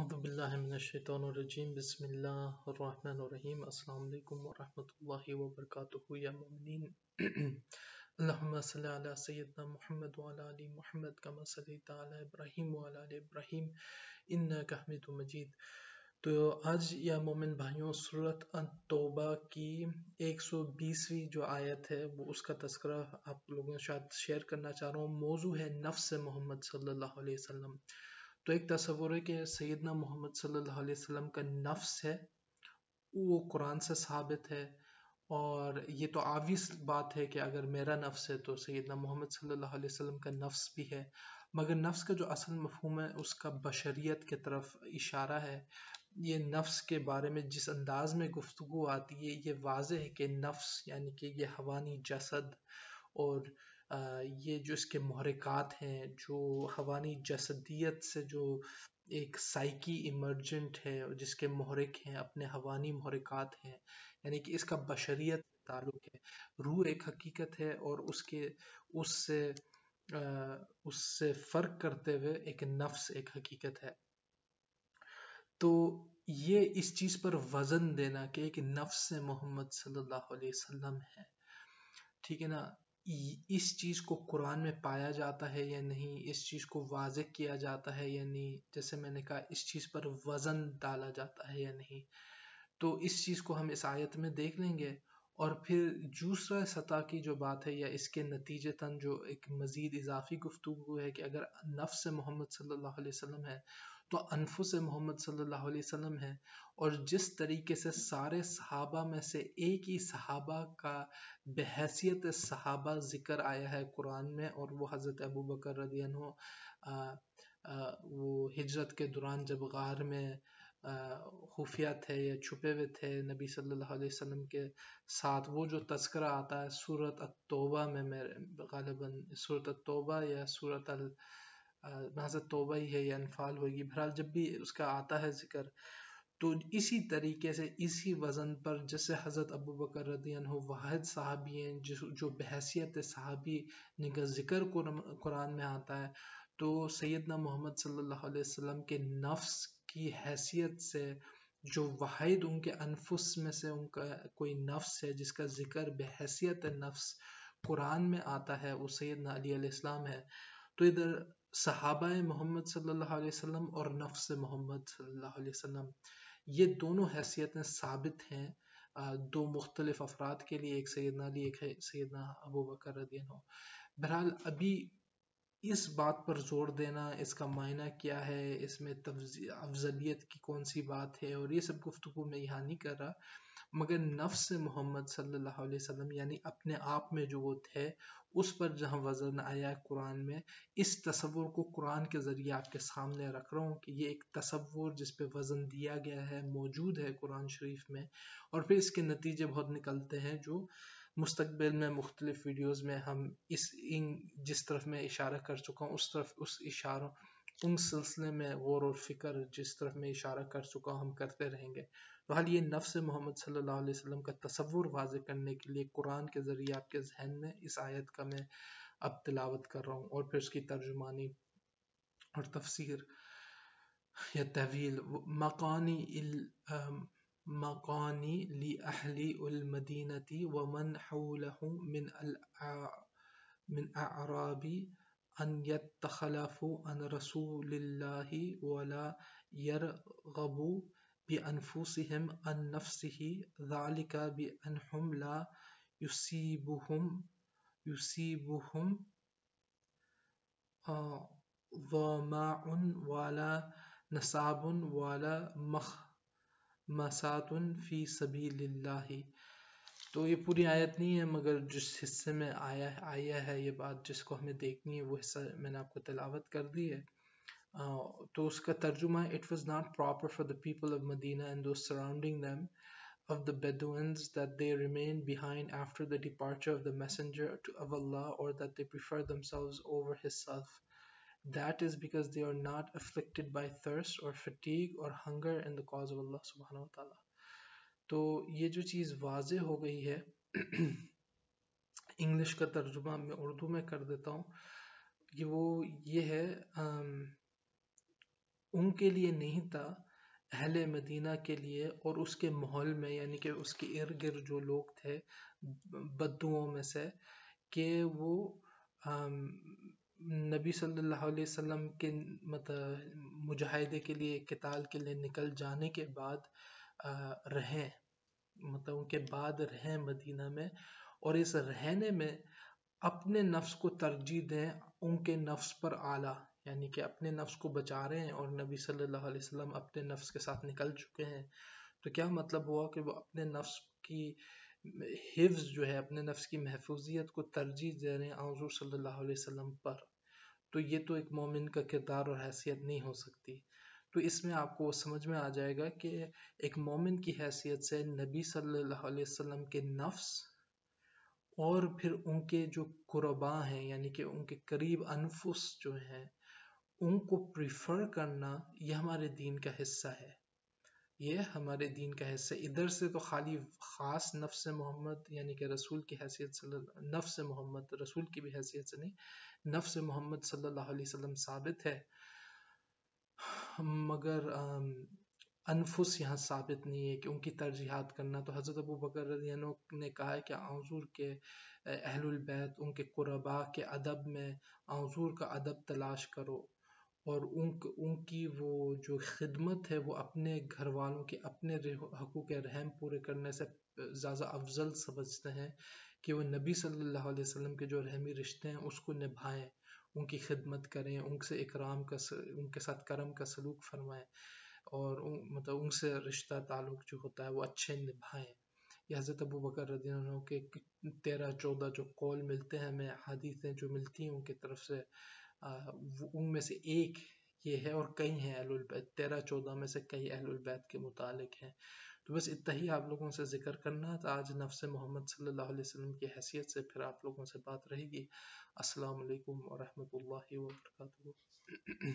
अज़बिल्लिमिनशैतरजीम बसमीम अल्लाम वरहमल वबरक या अल्लाम सैदना महमद वाली महमद कमा सलीत इब्राहिम वाल इब्राहिम इन कहमद मजीद तो आज या मोमिन भाइयों सूरत तोबा की 120वीं जो आयत है वो उसका तस्करा आप लोगों के साथ शेयर करना चाह रहा हूँ मौजू है नफ्स मोहम्मद सल्लल्लाहु अलैहि वसल्लम तो एक तस्वुर है कि सैदना मोहम्मद सल्लाम का नफ्स है वो कुरान से साबित है और ये तो आवियस बात है कि अगर मेरा नफ्स है तो सैदना मोहम्मद सल्लाम का नफ्स भी है मगर नफ्स का जो असल मफहम है उसका बशरीत की तरफ इशारा है ये नफ्स के बारे में जिस अंदाज में गुफ्तु आती है ये वाज है कि नफ्स यानी कि ये हवानी जसद और ये जो इसके महरिकात हैं जो हवानी जसदियत से जो एक साइकी इमर्जेंट है जिसके महरिक हैं अपने हवानी महरिकात हैं यानी कि इसका बशरियत ताल्लुक़ है रूह एक हकीकत है और उसके उससे उससे फ़र्क करते हुए एक नफ्स एक हकीकत है तो ये इस चीज़ पर वज़न देना कि एक नफ्स मोहम्मद सल्लल्लाहु अलैहि वसल्लम है ठीक है ना इस चीज़ को कुरान में पाया जाता है या नहीं इस चीज़ को वाज किया जाता है या नहीं जैसे मैंने कहा इस चीज़ पर वज़न डाला जाता है या नहीं तो इस चीज़ को हम इस आयत में देख लेंगे और फिर दूसरा सतह की जो बात है या इसके नतीजे तन जो एक मज़ीद इजाफी गुफ्तु है कि अगर नफ्स मोहम्मद सल्लल्लाहु अलैहि वसल्लम है तो अनफुस मोहम्मद सल्लल्लाहु अलैहि वसल्लम है और जिस तरीके से सारे सहाबा में से एक ही सहाबा का बहसीत सहाबा जिक्र आया है कुरान में और वो हज़रत अबू बकर रदियन हो वो हिजरत के दौरान जब गार में खुफिया थे या छुपे हुए थे नबी सल्लल्लाहु अलैहि वसल्लम के साथ वो जो तस्करा आता है सूरत तोबा में मेरे गालिबा सूरत तोबा या सूरत अल आ, हजरत तोबा ही है या अनफाल होगी बहरहाल जब भी उसका आता है जिक्र तो इसी तरीके से इसी वज़न पर जैसे हज़रत अबू बकर रदीन हो वाहिद साहबी हैं जिस जो बहसीत साहबी जिनका ज़िक्र कुरान में आता है तो सैदना मोहम्मद सल्लल्लाहु अलैहि वसल्लम के नफ्स की हैसियत से जो वाहिद उनके अनफुस में से उनका कोई नफ्स है जिसका ज़िक्र बहसीत नफ्स कुरान में आता है वो सैदना अली इस्लाम है तो इधर सहाबा मोहम्मद सल्लल्लाहु अलैहि वसल्लम और नफ्स मोहम्मद सल्लल्लाहु अलैहि वसल्लम ये दोनों हैसियतें साबित हैं दो मुख्तलिफ अफराद के लिए एक सैदना अली एक है सैदना अबू बकर बहरहाल अभी इस बात पर जोर देना इसका मायना क्या है इसमें अफजलियत की कौन सी बात है और ये सब गुफ्तु मैं यहाँ नहीं कर रहा मगर नफ्स मोहम्मद सल्लल्लाहु अलैहि वसल्लम यानी अपने आप में जो वो थे उस पर जहाँ वजन आया कुरान में इस तस्वुर को कुरान के ज़रिए आपके सामने रख रहा हूँ कि ये एक तस्वुर जिस पे वज़न दिया गया है मौजूद है कुरान शरीफ में और फिर इसके नतीजे बहुत निकलते हैं जो मुस्तबिल में मुख्तलिफ वीडियोस में हम इस इन जिस तरफ मैं इशारा कर चुका हूँ उस तरफ उस इशारों उन सिलसिले में गौर और फिक्र जिस तरफ मैं इशारा कर चुका हूँ हम करते रहेंगे तो हाल ये नफ्स मोहम्मद सल्लल्लाहु अलैहि वसल्लम का तस्वुर वाज करने के लिए कुरान के ज़रिए आपके जहन में इस आयत का मैं अब तिलावत कर रहा हूँ और फिर उसकी तर्जुमानी और तफसीर या तहवील मकानी مقاني لأهل المدينة ومن حوله من من أعراب أن يتخلفوا عن رسول الله ولا يرغبوا بأنفسهم عن نفسه ذلك بأنهم لا يصيبهم يصيبهم آه، ظماء ولا نصاب ولا مخ मसातन फ़ी सभी तो ये पूरी आयत नहीं है मगर जिस हिस्से में आया आया है ये बात जिसको हमें देखनी है वो हिस्सा मैंने आपको तलावत कर दी है uh, तो उसका तर्जुमा it was not proper for the people of Medina and those surrounding them of the Bedouins that they remain behind after the departure of the Messenger of Allah or that they prefer themselves over his self. That is because they are not afflicted by thirst or fatigue or hunger in the cause of Allah subhanahu wa ta'ala. तो ये जो चीज़ was हो गई है English का तर्जुमा मैं उर्दू में कर देता हूँ ये वो ये है उनके लिए नहीं था अहल मदीना के लिए और उसके माहौल में यानी कि उसके इर्द गिर्द जो लोग थे बदुओं में से कि वो नबी सल्लल्लाहु अलैहि वसल्लम के मत मुजाहिदे के लिए किताल के लिए निकल जाने के बाद रहें मतलब उनके बाद रहें मदीना में और इस रहने में अपने नफ्स को तरजीह दें उनके नफ्स पर आला यानी कि अपने नफ्स को बचा रहे हैं और नबी सल्लल्लाहु अलैहि वसल्लम अपने नफ्स के साथ निकल चुके हैं तो क्या मतलब हुआ कि वो अपने नफ्स की हिफ्ज जो है अपने नफ्स की महफूजियत को तरजीह दे रहे हैं आजू सल्लल्लाहु अलैहि वसल्लम पर तो ये तो एक मोमिन का किरदार और हैसियत नहीं हो सकती तो इसमें आपको समझ में आ जाएगा कि एक मोमिन की हैसियत से नबी सल्लल्लाहु अलैहि वसल्लम के नफ्स और फिर उनके जो कुरबा हैं यानी कि उनके करीब अनफुस जो हैं उनको प्रिफर करना यह हमारे दीन का हिस्सा है ये हमारे दीन का हिस्सा इधर से तो खाली ख़ास नफ्स मोहम्मद यानी कि रसूल की हैसियत नफ्स मोहम्मद रसूल की भी हैसियत से नहीं नफ्स मोहम्मद सल्लल्लाहु अलैहि वसल्लम साबित है मगर अनफुस यहाँ साबित नहीं है कि उनकी तरजीहत करना तो हज़रत अबू बकर ने कहा है कि आजूर के बैत उनके कुरबा के अदब में आजूर का अदब तलाश करो और उन उनकी वो जो खिदमत है वो अपने घर वालों के अपने हकूक़ रहम पूरे करने से ज़्यादा अफजल समझते हैं कि वो नबी सल्लल्लाहु अलैहि वसल्लम के जो रहमी रिश्ते हैं उसको निभाएं उनकी खिदमत करें उनसे इकराम का उनके साथ करम का सलूक फरमाएं और उन, मतलब उनसे रिश्ता ताल्लुक जो होता है वो अच्छे निभाएं यह हज़रत अबू बकर रदीन के तेरह चौदह जो कौल मिलते हैं हमें हदीसें जो मिलती हैं उनकी तरफ से उनमें से एक ये है और कई हैं अहलुल तेरह चौदह में से कई अहलुलबैत के मुतालिक हैं तो बस इतना ही आप लोगों से जिक्र करना था तो आज नफ्स मोहम्मद सल्लल्लाहु अलैहि वसल्लम की हैसियत से फिर आप लोगों से बात रहेगी अस्सलाम वालेकुम व रहमतुल्लाहि व बरकातहू